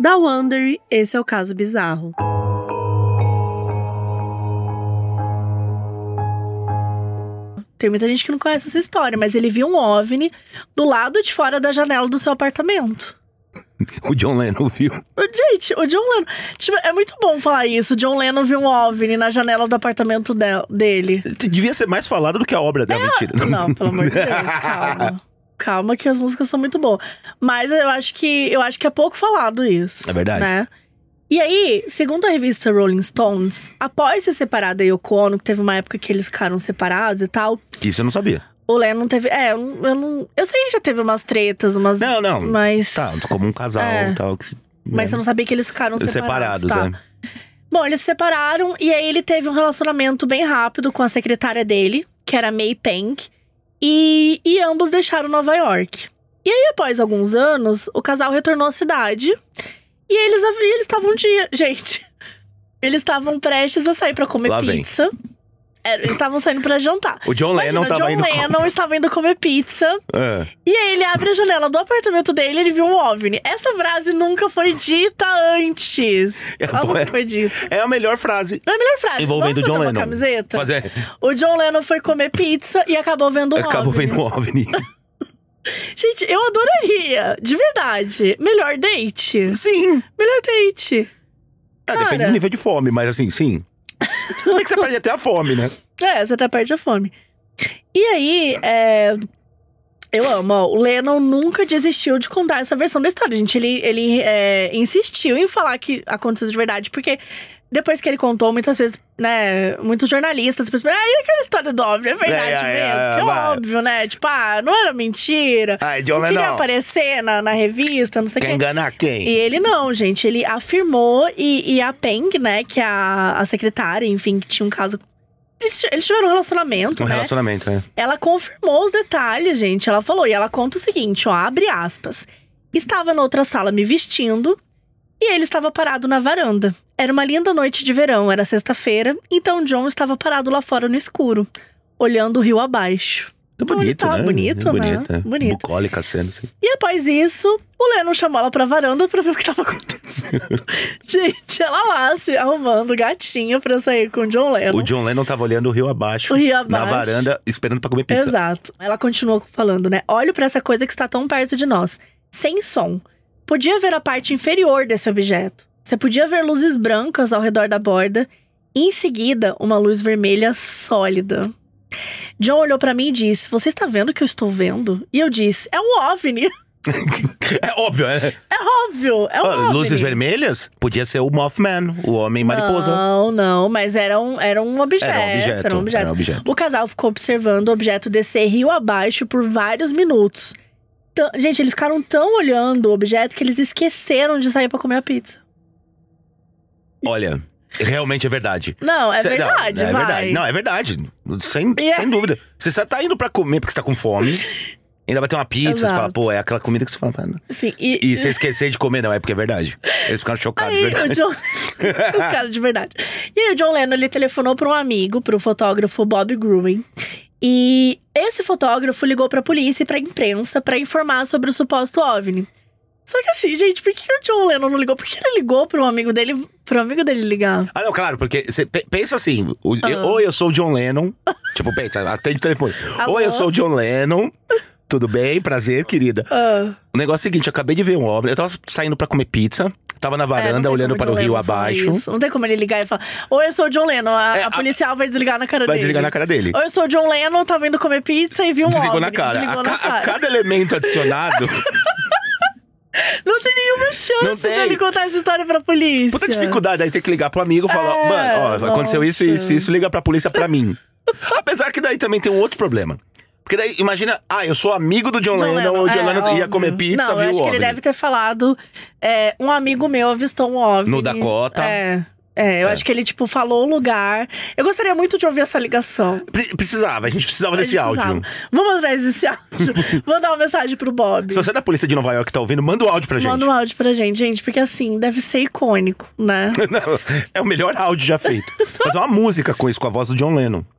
Da Wondery, esse é o caso bizarro. Tem muita gente que não conhece essa história, mas ele viu um OVNI do lado de fora da janela do seu apartamento. O John Lennon viu. Gente, o John Lennon. Tipo, é muito bom falar isso. O John Lennon viu um OVNI na janela do apartamento de, dele. Devia ser mais falado do que a obra dela, é, mentira. Não, pelo amor de Deus, calma calma que as músicas são muito boas. Mas eu acho que eu acho que é pouco falado isso. É verdade. Né? E aí, segundo a revista Rolling Stones, após se separar da Yoko Ono, que teve uma época que eles ficaram separados e tal. Isso eu não sabia. O Lennon teve. É, eu não. Eu, não, eu sei que já teve umas tretas, umas. Não, não. Mas. Tá, como um casal é, e tal. Que, né? Mas você não sabia que eles ficaram separados. Separados, tá. né? Bom, eles se separaram e aí ele teve um relacionamento bem rápido com a secretária dele, que era May Peng. E, e ambos deixaram Nova York. E aí, após alguns anos, o casal retornou à cidade. E eles estavam um dia. Gente, eles estavam prestes a sair para comer Lá pizza. Vem. Eles estavam saindo pra jantar. O John Imagina, Lennon estava John indo... estava indo comer pizza. É. E aí ele abre a janela do apartamento dele e ele viu um OVNI. Essa frase nunca foi dita antes. É, Ela nunca foi dita. É a melhor frase. É a melhor frase. Envolvendo o John Lennon. Camiseta? Fazer. O John Lennon foi comer pizza e acabou vendo um acabou OVNI. Acabou vendo um OVNI. Gente, eu adoraria. De verdade. Melhor date. Sim. Melhor date. É, Cara, depende do nível de fome, mas assim, sim. É que você perde até a fome, né? É, você até perde a fome. E aí, é, eu amo, ó. O Lennon nunca desistiu de contar essa versão da história, gente. Ele, ele é, insistiu em falar que aconteceu de verdade, porque depois que ele contou, muitas vezes, né, muitos jornalistas pensam, ah, aquela história do óbvio, é verdade é, é mesmo. É, é, que é óbvio, né? Tipo, ah, não era mentira. Ah, John não queria aparecer na, na revista, não sei o quê. enganar quem? E ele não, gente. Ele afirmou e, e a Peng, né, que é a, a secretária, enfim, que tinha um caso eles tiveram um relacionamento, um né? relacionamento, é. Ela confirmou os detalhes, gente. Ela falou, e ela conta o seguinte, ó, abre aspas. Estava na outra sala me vestindo e ele estava parado na varanda. Era uma linda noite de verão, era sexta-feira, então John estava parado lá fora no escuro, olhando o rio abaixo. Tá bonito, tá né? Bonito, é bonito, né? Bonito. Bucólica cena, assim. E após isso, o Lennon chamou ela pra varanda pra ver o que tava acontecendo. Gente, ela lá se arrumando gatinha pra sair com o John Lennon. O John Lennon tava olhando o rio abaixo. O rio abaixo. Na varanda, esperando pra comer pizza. Exato. Ela continuou falando, né? Olho para essa coisa que está tão perto de nós. Sem som. Podia ver a parte inferior desse objeto. Você podia ver luzes brancas ao redor da borda. E em seguida, uma luz vermelha sólida. John olhou para mim e disse: Você está vendo o que eu estou vendo? E eu disse: É um OVNI. é óbvio, é. É óbvio, é um ah, OVNI. Luzes vermelhas? Podia ser o Mothman, o Homem Mariposa. Não, não, mas era um, era um objeto. Era um objeto. Era um objeto. Era um objeto. O casal ficou observando o objeto descer rio abaixo por vários minutos. gente, eles ficaram tão olhando o objeto que eles esqueceram de sair para comer a pizza. Olha, Realmente é verdade. Não, é cê, verdade. Não, é vai. verdade. Não, é verdade. Sem, yeah. sem dúvida. Você só tá indo pra comer porque você tá com fome. Ainda vai ter uma pizza, Exato. você fala, pô, é aquela comida que você fala. Ah, Sim, e... e você esquecer de comer, não, é porque é verdade. Eles ficaram chocados, aí, verdade. O John... Os caras de verdade. E aí o John Lennon, ele telefonou para um amigo, para o fotógrafo Bob Gruen. E esse fotógrafo ligou para a polícia e para a imprensa para informar sobre o suposto OVNI. Só que assim, gente, por que o John Lennon não ligou? Por que ele ligou pro amigo dele, pro amigo dele ligar? Ah, não, claro, porque você pensa assim, o, eu, ah. ou eu sou o John Lennon, tipo, pensa, atende o telefone. Alô? Ou eu sou o John Lennon, tudo bem, prazer, querida. Ah. O negócio é o seguinte, eu acabei de ver um obra, eu tava saindo pra comer pizza, Tava na é, varanda é, olhando para o rio abaixo. Não tem como ele ligar e falar: Ou eu sou o John Lennon, a, é, a policial vai desligar na cara vai dele. Vai desligar na cara dele. Ou eu sou o John Lennon, tava indo comer pizza e vi um Desligou, na cara. Desligou a, na cara. A cada elemento adicionado Não tem nenhuma chance tem. dele contar essa história pra polícia. Puta dificuldade, aí tem que ligar pro amigo e falar: é, mano, ó, nossa. aconteceu isso, isso, isso, liga pra polícia pra mim. Apesar que daí também tem um outro problema. Porque daí, imagina, ah, eu sou amigo do John, Lennon, Lennon, o John é, Lennon ia comer pizza, não, viu o Não, acho que ele deve ter falado, é, um amigo meu avistou um OVNI. No Dakota. É. É, eu é. acho que ele, tipo, falou o lugar. Eu gostaria muito de ouvir essa ligação. Pre precisava, a gente precisava a gente desse precisava. áudio. Vamos atrás desse áudio. Mandar uma mensagem pro Bob. Se você é da polícia de Nova York que tá ouvindo, manda o um áudio pra gente. Manda um áudio pra gente, gente, porque assim, deve ser icônico, né? Não, é o melhor áudio já feito. Fazer uma música com isso, com a voz do John Lennon.